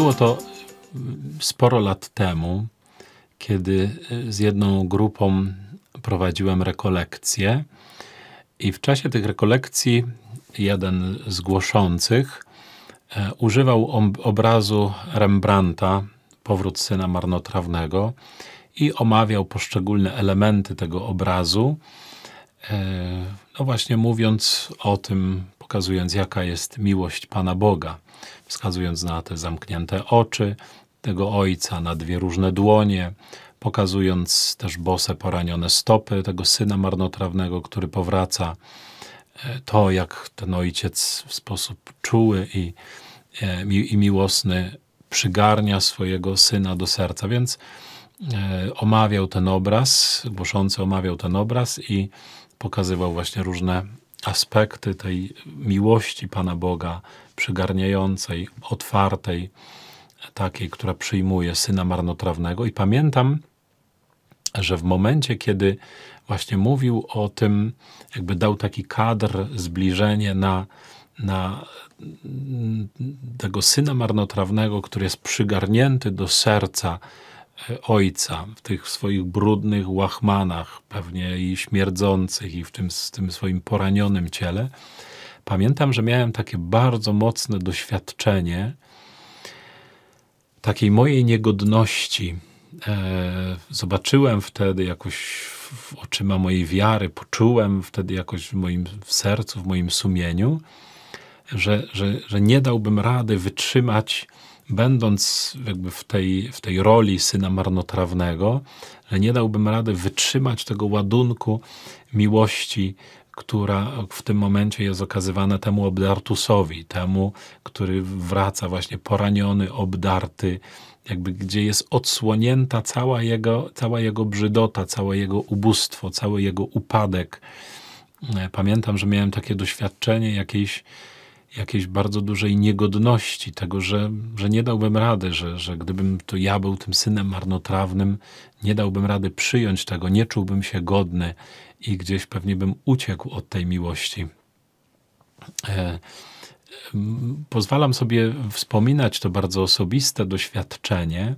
Było to mm, sporo lat temu, kiedy y, z jedną grupą prowadziłem rekolekcje i w czasie tych rekolekcji jeden z głoszących e, używał obrazu Rembrandta Powrót syna marnotrawnego i omawiał poszczególne elementy tego obrazu, e, no właśnie mówiąc o tym, pokazując jaka jest miłość Pana Boga wskazując na te zamknięte oczy tego ojca, na dwie różne dłonie, pokazując też bose poranione stopy tego syna marnotrawnego, który powraca. E, to, jak ten ojciec w sposób czuły i, e, i, i miłosny przygarnia swojego syna do serca, więc e, omawiał ten obraz, głoszący omawiał ten obraz i pokazywał właśnie różne aspekty tej miłości Pana Boga przygarniającej, otwartej, takiej, która przyjmuje syna marnotrawnego. I pamiętam, że w momencie, kiedy właśnie mówił o tym, jakby dał taki kadr, zbliżenie na, na tego syna marnotrawnego, który jest przygarnięty do serca e, ojca w tych swoich brudnych łachmanach, pewnie i śmierdzących, i w tym, tym swoim poranionym ciele Pamiętam, że miałem takie bardzo mocne doświadczenie takiej mojej niegodności. E, zobaczyłem wtedy jakoś w oczyma mojej wiary, poczułem wtedy jakoś w moim sercu, w moim sumieniu, że, że, że nie dałbym rady wytrzymać, będąc jakby w tej, w tej roli syna marnotrawnego, że nie dałbym rady wytrzymać tego ładunku miłości która w tym momencie jest okazywana temu obdartusowi, temu, który wraca właśnie poraniony, obdarty, jakby gdzie jest odsłonięta cała jego, cała jego brzydota, całe jego ubóstwo, cały jego upadek. E, pamiętam, że miałem takie doświadczenie jakiejś jakiejś bardzo dużej niegodności, tego, że, że nie dałbym rady, że, że gdybym to ja był tym synem marnotrawnym, nie dałbym rady przyjąć tego, nie czułbym się godny i gdzieś pewnie bym uciekł od tej miłości. E, pozwalam sobie wspominać to bardzo osobiste doświadczenie,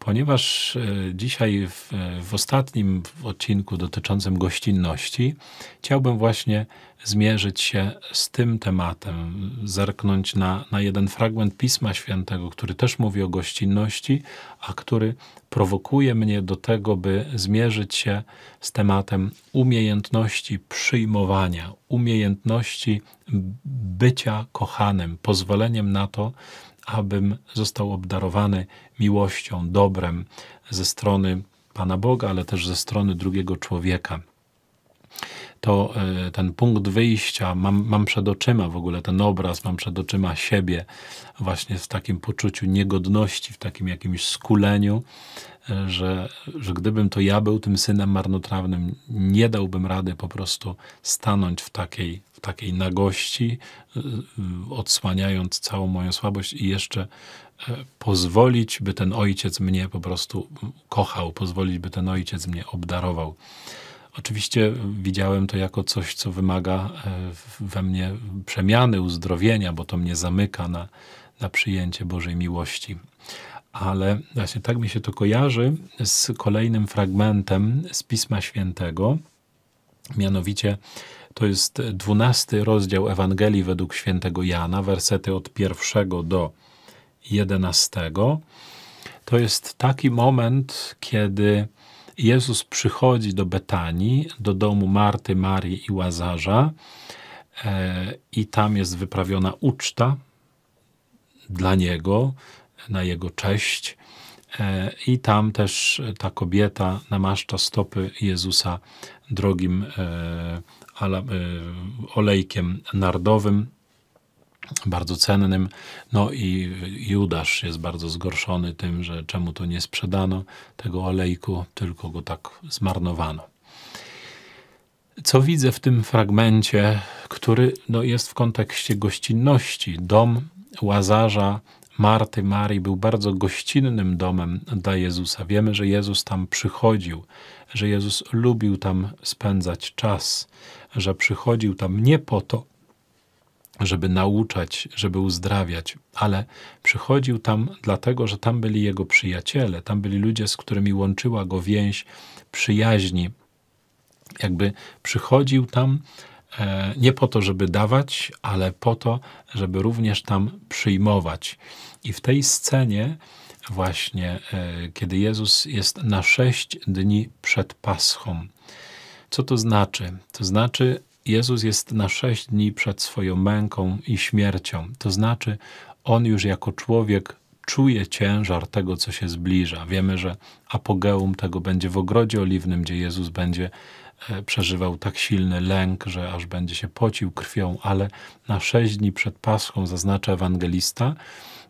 ponieważ e, dzisiaj w, e, w, ostatnim odcinku dotyczącym gościnności chciałbym właśnie zmierzyć się z tym tematem, zerknąć na, na jeden fragment Pisma Świętego, który też mówi o gościnności, a który prowokuje mnie do tego, by zmierzyć się z tematem umiejętności przyjmowania, umiejętności bycia kochanym, pozwoleniem na to, abym został obdarowany miłością, dobrem ze strony Pana Boga, ale też ze strony drugiego człowieka to e, ten punkt wyjścia mam, mam przed oczyma w ogóle, ten obraz, mam przed oczyma siebie właśnie w takim poczuciu niegodności, w takim jakimś skuleniu, e, że, że gdybym to ja był tym synem marnotrawnym, nie dałbym rady po prostu stanąć w takiej, w takiej nagości, e, odsłaniając całą moją słabość i jeszcze pozwolić, by ten ojciec mnie po prostu kochał, pozwolić, by ten ojciec mnie obdarował. Oczywiście widziałem to jako coś, co wymaga e, we mnie przemiany, uzdrowienia, bo to mnie zamyka na, na przyjęcie Bożej miłości. Ale właśnie tak mi się to kojarzy z kolejnym fragmentem z Pisma Świętego, mianowicie to jest dwunasty rozdział Ewangelii według świętego Jana, wersety od pierwszego do jedenastego. To jest taki moment, kiedy Jezus przychodzi do Betanii, do domu Marty, Marii i Łazarza e, i tam jest wyprawiona uczta dla Niego, na Jego cześć. E, I tam też ta kobieta namaszcza stopy Jezusa drogim e, olejkiem nardowym, bardzo cennym. No i Judasz jest bardzo zgorszony tym, że czemu to nie sprzedano tego olejku, tylko go tak zmarnowano. Co widzę w tym fragmencie, który no, jest w kontekście gościnności. Dom Łazarza Marty, Marii był bardzo gościnnym domem dla Jezusa. Wiemy, że Jezus tam przychodził, że Jezus lubił tam spędzać czas, że przychodził tam nie po to, żeby nauczać, żeby uzdrawiać, ale przychodził tam dlatego, że tam byli jego przyjaciele, tam byli ludzie, z którymi łączyła go więź przyjaźni. Jakby przychodził tam e, nie po to, żeby dawać, ale po to, żeby również tam przyjmować. I w tej scenie, właśnie e, kiedy Jezus jest na sześć dni przed Paschą, co to znaczy? To znaczy, Jezus jest na sześć dni przed swoją męką i śmiercią. To znaczy, on już jako człowiek czuje ciężar tego, co się zbliża. Wiemy, że apogeum tego będzie w ogrodzie oliwnym, gdzie Jezus będzie e, przeżywał tak silny lęk, że aż będzie się pocił krwią, ale na sześć dni przed Paschą zaznacza ewangelista,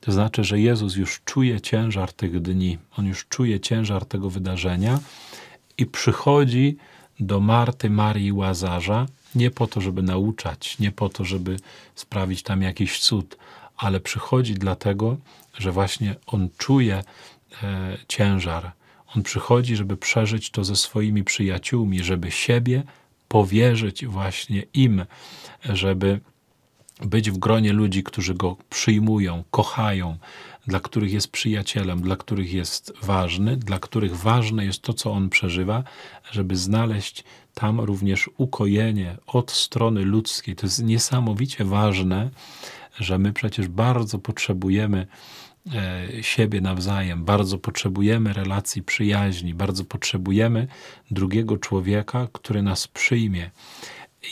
to znaczy, że Jezus już czuje ciężar tych dni, on już czuje ciężar tego wydarzenia i przychodzi do Marty, Marii i Łazarza nie po to, żeby nauczać, nie po to, żeby sprawić tam jakiś cud, ale przychodzi dlatego, że właśnie on czuje e, ciężar. On przychodzi, żeby przeżyć to ze swoimi przyjaciółmi, żeby siebie powierzyć właśnie im, e, żeby być w gronie ludzi, którzy go przyjmują, kochają, dla których jest przyjacielem, dla których jest ważny, dla których ważne jest to, co on przeżywa, żeby znaleźć tam również ukojenie od strony ludzkiej. To jest niesamowicie ważne, że my przecież bardzo potrzebujemy e, siebie nawzajem, bardzo potrzebujemy relacji przyjaźni, bardzo potrzebujemy drugiego człowieka, który nas przyjmie.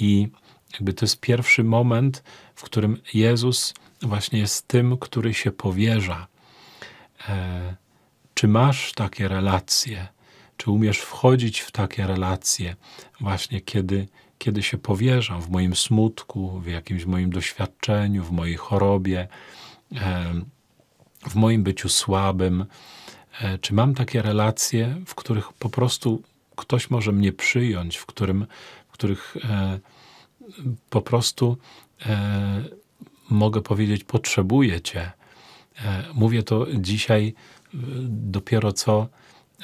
I jakby to jest pierwszy moment, w którym Jezus właśnie jest tym, który się powierza. E, czy masz takie relacje? Czy umiesz wchodzić w takie relacje, właśnie kiedy, kiedy się powierzam w moim smutku, w jakimś moim doświadczeniu, w mojej chorobie, e, w moim byciu słabym? E, czy mam takie relacje, w których po prostu ktoś może mnie przyjąć, w którym, w których e, po prostu e, mogę powiedzieć, potrzebuję Cię. E, mówię to dzisiaj e, dopiero co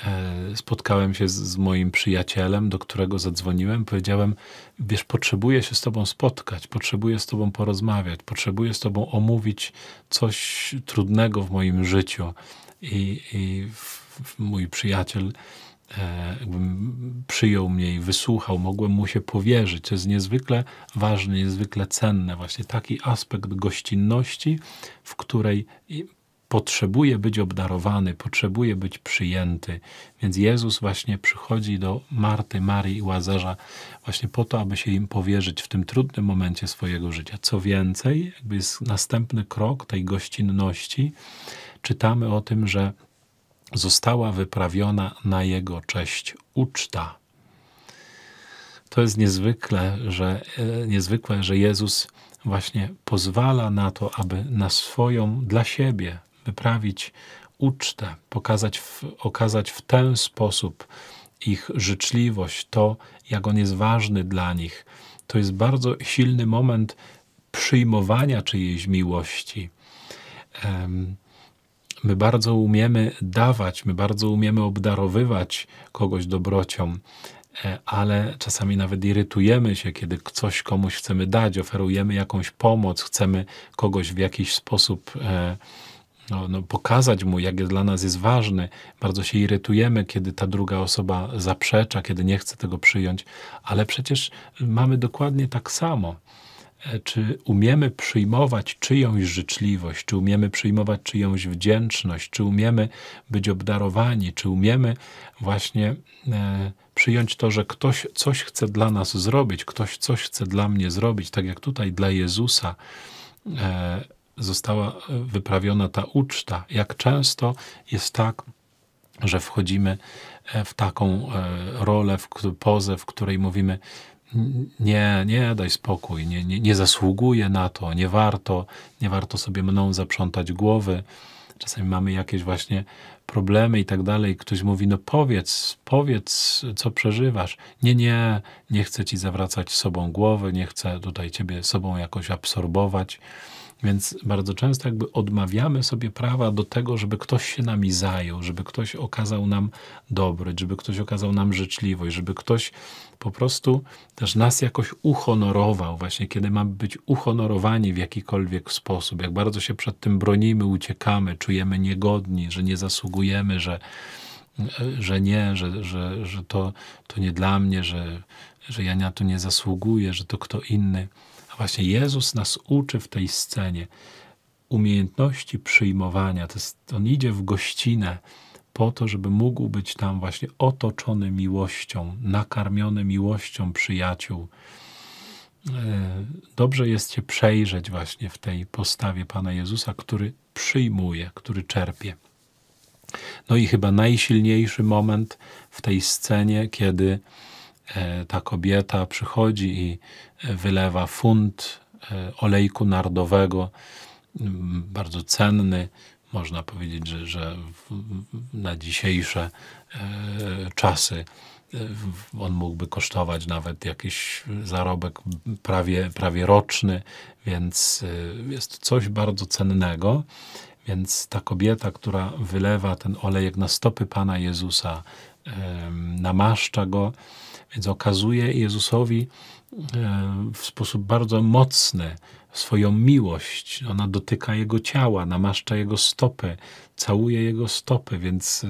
e, spotkałem się z, z, moim przyjacielem, do którego zadzwoniłem, powiedziałem, wiesz, potrzebuję się z tobą spotkać, potrzebuję z tobą porozmawiać, potrzebuję z tobą omówić coś trudnego w moim życiu. I, i w, w mój przyjaciel E, przyjął mnie i wysłuchał, mogłem mu się powierzyć. To jest niezwykle ważne, niezwykle cenne, właśnie taki aspekt gościnności, w której potrzebuje być obdarowany, potrzebuje być przyjęty. Więc Jezus właśnie przychodzi do Marty, Marii i Łazarza właśnie po to, aby się im powierzyć w tym trudnym momencie swojego życia. Co więcej, jakby jest następny krok tej gościnności. Czytamy o tym, że została wyprawiona na jego cześć uczta. To jest niezwykle, że, e, niezwykłe, że Jezus właśnie pozwala na to, aby na swoją dla siebie wyprawić ucztę, pokazać w, okazać w ten sposób ich życzliwość, to jak on jest ważny dla nich. To jest bardzo silny moment przyjmowania czyjejś miłości. Um, My bardzo umiemy dawać, my bardzo umiemy obdarowywać kogoś dobrocią, e, ale czasami nawet irytujemy się, kiedy coś komuś chcemy dać, oferujemy jakąś pomoc, chcemy kogoś w jakiś sposób. E, no, no, pokazać mu, jak dla nas jest ważny. Bardzo się irytujemy, kiedy ta druga osoba zaprzecza, kiedy nie chce tego przyjąć, ale przecież mamy dokładnie tak samo. E, czy umiemy przyjmować czyjąś życzliwość, czy umiemy przyjmować czyjąś wdzięczność, czy umiemy być obdarowani, czy umiemy właśnie e, przyjąć to, że ktoś coś chce dla nas zrobić, ktoś coś chce dla mnie zrobić, tak jak tutaj dla Jezusa. E, została e, wyprawiona ta uczta. Jak często jest tak, że wchodzimy e, w taką rolę, w pozę, w której mówimy, nie, nie, daj spokój, nie, nie, nie zasługuję na to, nie warto, nie warto sobie mną zaprzątać głowy. Czasami mamy jakieś właśnie problemy i tak dalej. Ktoś mówi, no powiedz, powiedz, co przeżywasz. Nie, nie, nie chcę ci zawracać sobą głowy, nie chcę tutaj ciebie sobą jakoś absorbować. Więc bardzo często jakby odmawiamy sobie prawa do tego, żeby ktoś się nami zajął, żeby ktoś okazał nam dobroć, żeby ktoś okazał nam życzliwość, żeby ktoś po prostu też nas jakoś uhonorował, właśnie kiedy mamy być uhonorowani w jakikolwiek sposób. Jak bardzo się przed tym bronimy, uciekamy, czujemy niegodni, że nie zasługujemy, że, że nie, że, że, że to, to nie dla mnie, że, że ja na to nie zasługuję, że to kto inny. A właśnie Jezus nas uczy w tej scenie umiejętności przyjmowania. To jest, on idzie w gościnę po to, żeby mógł być tam właśnie otoczony miłością, nakarmiony miłością przyjaciół. E, dobrze jest się przejrzeć właśnie w tej postawie Pana Jezusa, który przyjmuje, który czerpie. No i chyba najsilniejszy moment w tej scenie, kiedy E, ta kobieta przychodzi i e, wylewa funt e, olejku nardowego, mm, bardzo cenny. Można powiedzieć, że, że na dzisiejsze czasy on mógłby kosztować nawet jakiś zarobek prawie, prawie roczny, więc jest coś bardzo cennego. Więc ta kobieta, która wylewa ten olejek na stopy Pana Jezusa, namaszcza go, więc okazuje Jezusowi e, w sposób bardzo mocny swoją miłość. Ona dotyka jego ciała, namaszcza jego stopę, całuje jego stopę, więc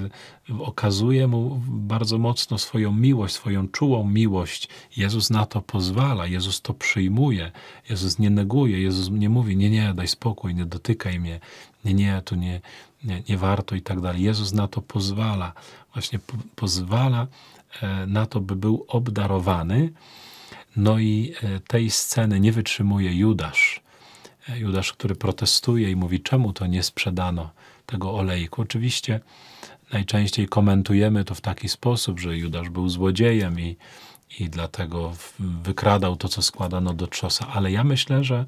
e, okazuje mu bardzo mocno swoją miłość, swoją czułą miłość. Jezus na to pozwala, Jezus to przyjmuje, Jezus nie neguje, Jezus nie mówi, nie, nie, daj spokój, nie dotykaj mnie, nie, nie, tu nie, nie, nie warto i tak dalej. Jezus na to pozwala, właśnie po, pozwala E, na to, by był obdarowany. No i e, tej sceny nie wytrzymuje Judasz. E, Judasz, który protestuje i mówi, czemu to nie sprzedano tego olejku. Oczywiście najczęściej komentujemy to w taki sposób, że Judasz był złodziejem i, i dlatego wykradał to, co składano do trzosa. Ale ja myślę, że,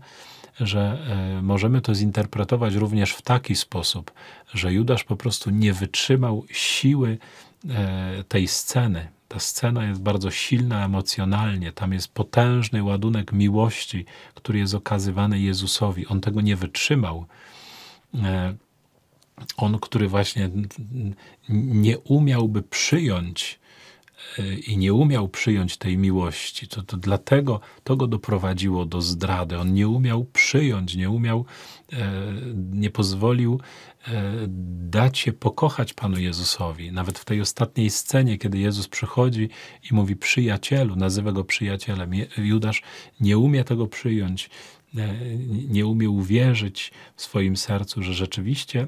że możemy to zinterpretować również w taki sposób, że Judasz po prostu nie wytrzymał siły tej sceny, ta scena jest bardzo silna emocjonalnie, tam jest potężny ładunek miłości, który jest okazywany Jezusowi. On tego nie wytrzymał. E, on, który właśnie nie umiałby przyjąć e, i nie umiał przyjąć tej miłości, to, to dlatego to go doprowadziło do zdrady. On nie umiał przyjąć, nie umiał, e, nie pozwolił E, dać się pokochać Panu Jezusowi. Nawet w tej ostatniej scenie, kiedy Jezus przychodzi i mówi przyjacielu, nazywa go przyjacielem. Judasz nie umie tego przyjąć, e, nie umie uwierzyć w swoim sercu, że rzeczywiście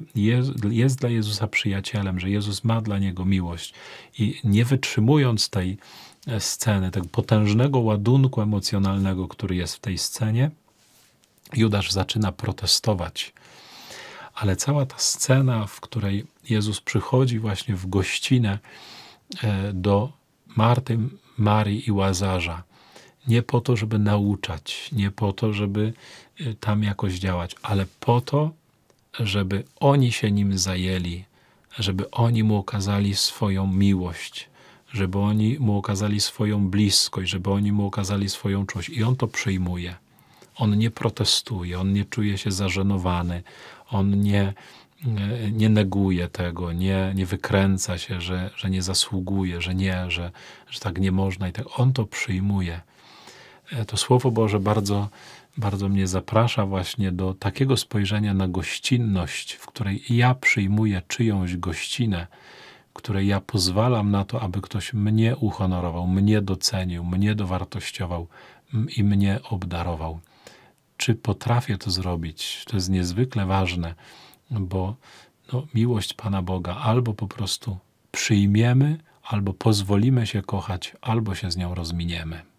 jest dla Jezusa przyjacielem, że Jezus ma dla niego miłość. I nie wytrzymując tej e, sceny, tego potężnego ładunku emocjonalnego, który jest w tej scenie, Judasz zaczyna protestować ale cała ta scena, w której Jezus przychodzi właśnie w gościnę e, do Marty, Marii i Łazarza, nie po to, żeby nauczać, nie po to, żeby e, tam jakoś działać, ale po to, żeby oni się nim zajęli, żeby oni mu okazali swoją miłość, żeby oni mu okazali swoją bliskość, żeby oni mu okazali swoją czułość. I on to przyjmuje. On nie protestuje, on nie czuje się zażenowany, on nie, e, nie neguje tego, nie, nie wykręca się, że, że nie zasługuje, że nie, że, że tak nie można i tak. On to przyjmuje. E, to Słowo Boże bardzo, bardzo mnie zaprasza właśnie do takiego spojrzenia na gościnność, w której ja przyjmuję czyjąś gościnę, której ja pozwalam na to, aby ktoś mnie uhonorował, mnie docenił, mnie dowartościował i mnie obdarował czy potrafię to zrobić. To jest niezwykle ważne, bo no, miłość Pana Boga albo po prostu przyjmiemy, albo pozwolimy się kochać, albo się z nią rozminiemy.